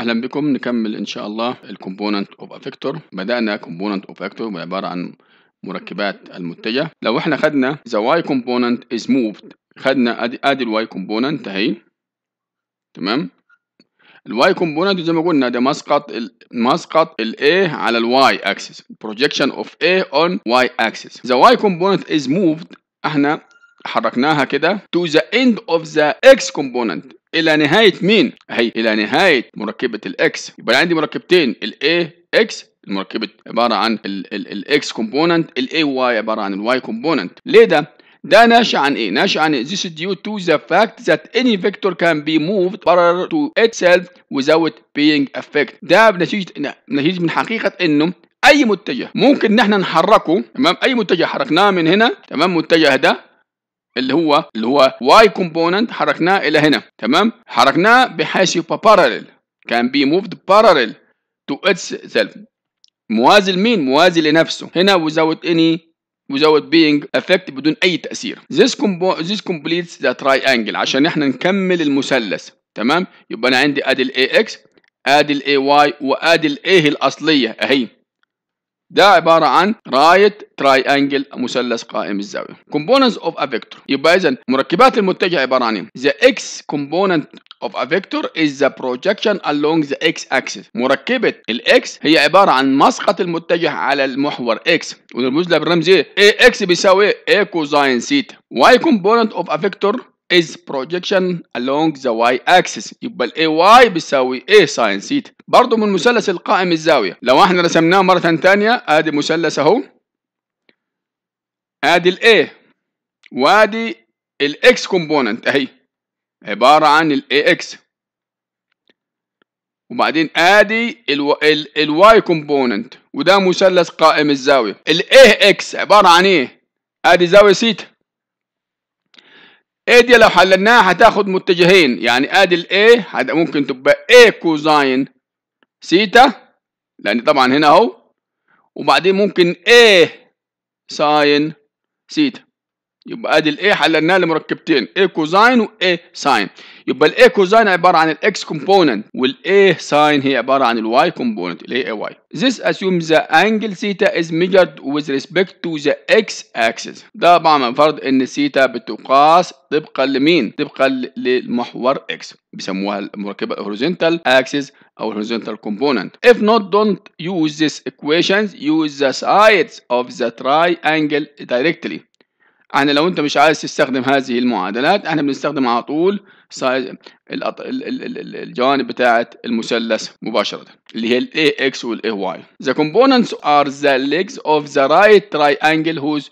اهلا بكم نكمل ان شاء الله الكومبوننت اوف افكتور بدانا كومبوننت اوف افكتور عباره عن مركبات المتجه لو احنا خدنا ذا واي كومبوننت از موفد خدنا ادي ادي الواي كومبوننت اهي تمام الواي كومبوننت زي ما قلنا ده مسقط مسقط الاي على الواي اكسس projection of a on y اكسس the y component is moved احنا حركناها كده to the end of the x component الى نهايه مين اهي الى نهايه مركبه الاكس يبقى انا عندي مركبتين الاي اكس المركبه عباره عن الاكس كومبوننت الاي واي عباره عن الواي كومبوننت ليه ده ده ناشئ عن ايه؟ ناشئ عن this is due to the fact that any vector can be moved parallel to itself without being affected. ده بنتيجة نتيجة من حقيقة انه اي متجه ممكن نحن نحركه تمام اي متجه حركناه من هنا تمام متجه ده اللي هو اللي هو واي كومبوننت حركناه الى هنا تمام حركناه بحيث يبقى parallel كان بي موفد parallel to itself موازي لمين موازي لنفسه هنا without any without being افكت بدون اي تاثير this, ذس كومبليتس completes the triangle عشان احنا نكمل المثلث تمام يبقى انا عندي ادي الاي اكس ادي الاي واي وادي الاي الاصليه اهي ده عبارة عن رايت انجل مثلث قائم الزاوية components of a vector يبقى إذا مركبات المتجه عبارة عن إيه؟ the x component of a vector is the projection along the x axis مركبة الاكس هي عبارة عن مسقط المتجه على المحور x ونرمز لها بالرمز ايه؟ ax بيساوي a كوزاين theta. y component of a vector is projection along the y axis يبقى الـ AY بيساوي A sin theta برضه من مثلث القائم الزاوية لو احنا رسمناه مرة تانية ادي مثلث اهو ادي الـ A وادي الاكس كومبوننت اهي عبارة عن ال AX وبعدين ادي الواي كومبوننت وده مثلث قائم الزاوية ال AX عبارة عن ايه؟ ادي زاوية ثيتا A دي لو حللناها هتاخد متجهين يعني ادي ال A ممكن تبقى A كوزاين سيتا لان طبعا هنا اهو وبعدين ممكن A ساين سيتا يبقى ادي الاي حللناه لمركبتين اي كوزاين واي ساين يبقى الاي كوزاين عباره عن الاكس كومبوننت والاي ساين هي عباره عن الواي كومبوننت اللي هي اي واي This assumes the angle theta is measured with respect to the x axis ده طبعا فرض ان الثيتا بتقاس طبقا لمين طبقا للمحور x بيسموها المركبه الهوريزونتال axis او horizontal component. If not, don't use this equations. Use the sides of the triangle directly. احنا لو انت مش عايز تستخدم هذه المعادلات احنا بنستخدم على طول الجوانب بتاعه المثلث مباشره اللي هي الاي اكس والاي واي the components are the legs of the right triangle whose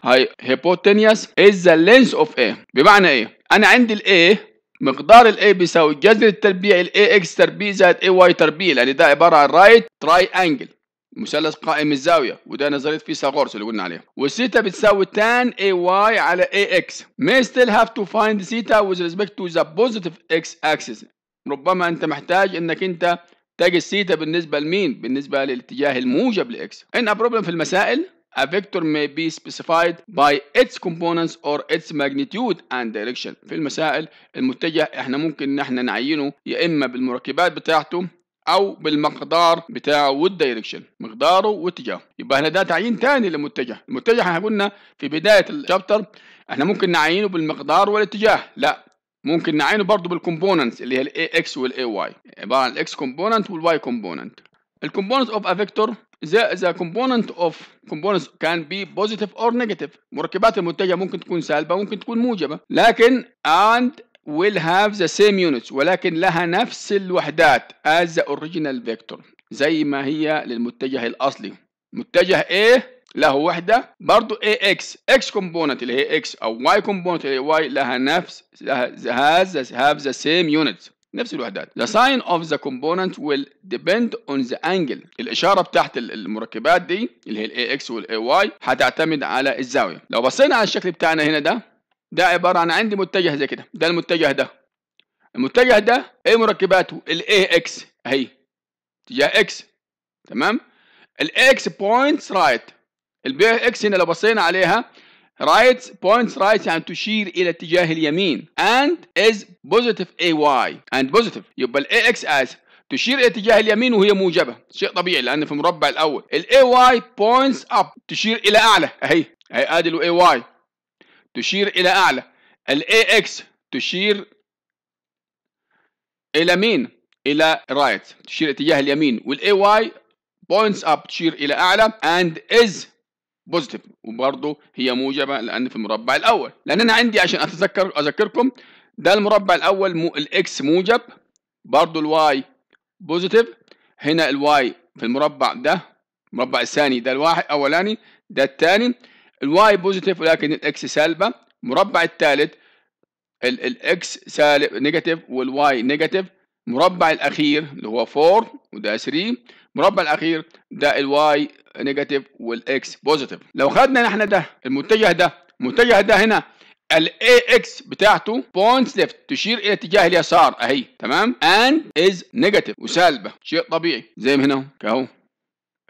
hypotenuse is the length of a بمعنى ايه انا عندي الاي مقدار الاي بيساوي جذر التربيع الاي اكس تربيع زائد اي واي تربيع لان ده عباره عن رايت تراي انجل مثلث قائم الزاويه وده نظريه فيثاغورس اللي قلنا عليها والثيتا بتساوي tan اي واي على اي اكس may still have to find theta with respect to the positive x axis ربما انت محتاج انك انت تجد الثيتا بالنسبه لمين بالنسبه للاتجاه الموجب لاكس ان problem في المسائل A vector may be specified by its components or its magnitude and direction. في المسائل المتجه احنا ممكن ان احنا نعينه يا اما بالمركبات بتاعته او بالمقدار بتاعه والدايركشن مقداره واتجاهه يبقى هنا ده تعيين ثاني للمتجه المتجه احنا قلنا في بدايه الشابتر احنا ممكن نعينه بالمقدار والاتجاه لا ممكن نعينه برضه بالكومبوننتس اللي هي الاي اكس والاي واي عباره عن الاكس كومبوننت والواي كومبوننت الكومبوننت اوف ا فيكتور ذا كومبوننت اوف كومبوننت كان بي بوزيتيف اور نيجاتيف مركبات المتجه ممكن تكون سالبه ممكن تكون موجبه لكن اند will have the same units ولكن لها نفس الوحدات as the original vector زي ما هي للمتجه الأصلي متجه A له وحدة برضو AX X component اللي هي X أو Y component اللي هي Y لها نفس لها has the, have the same units نفس الوحدات the sign of the component will depend on the angle الإشارة بتاعت المركبات دي اللي هي AX والAY AY هتعتمد على الزاوية لو بصينا على الشكل بتاعنا هنا ده ده عباره عن عندي متجه زي كده ده المتجه ده المتجه ده ايه مركباته الاي اكس اهي اتجاه اكس تمام اكس بوينتس رايت البي اكس هنا لو بصينا عليها right points right يعني تشير الى اتجاه اليمين and is positive ay and positive يبقى الاي اكس از تشير الى اتجاه اليمين وهي موجبه شيء طبيعي لان في المربع الاول الاي واي points up تشير الى اعلى اهي اهي ادي الاي واي تشير إلى أعلى الـ AX تشير إلى مين؟ إلى رايت right. تشير اتجاه اليمين والـ AY points up تشير إلى أعلى and is بوزيتيف وبرضه هي موجبه لان في المربع الاول لان انا عندي عشان اتذكر اذكركم ده المربع الاول مو الاكس موجب برضه الواي بوزيتيف هنا الواي في المربع ده المربع الثاني ده الواحد اولاني ده الثاني الواي بوزيتيف ولكن الاكس سالبه المربع الثالث الاكس سالب نيجاتيف والواي نيجاتيف المربع الاخير اللي هو 4 وده 3 المربع الاخير ده الواي نيجاتيف والاكس بوزيتيف لو خدنا نحن ده المتجه ده المتجه ده هنا الاي اكس بتاعته بوينت ليفت تشير الى اتجاه اليسار اهي تمام اند از نيجاتيف وسالبه شيء طبيعي زي ما هنا اهو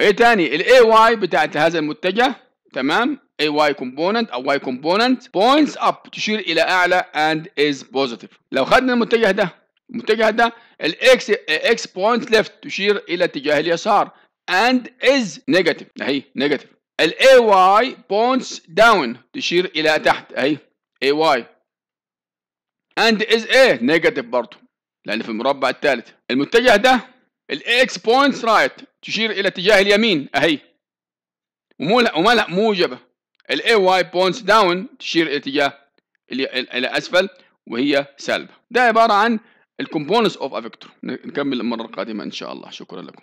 ايه تاني الاي واي بتاعت هذا المتجه تمام اي واي كومبوننت او واي كومبوننت بوينتس اب تشير الى اعلى اند از بوزيتيف لو خدنا المتجه ده المتجه ده الاكس اكس بوينت ليفت تشير الى اتجاه اليسار اند از نيجاتيف اهي نيجاتيف الاي واي بوينتس داون تشير الى تحت اهي اي واي اند از ايه نيجاتيف برضه لان في المربع الثالث المتجه ده الاكس بوينتس رايت تشير الى اتجاه اليمين اهي وما لها موجبة الاي واي بونتس داون تشير اتجاه الى اسفل وهي سالبة ده عبارة عن الكومبوننتس اوف افكتور نكمل المرة القادمة ان شاء الله شكرا لكم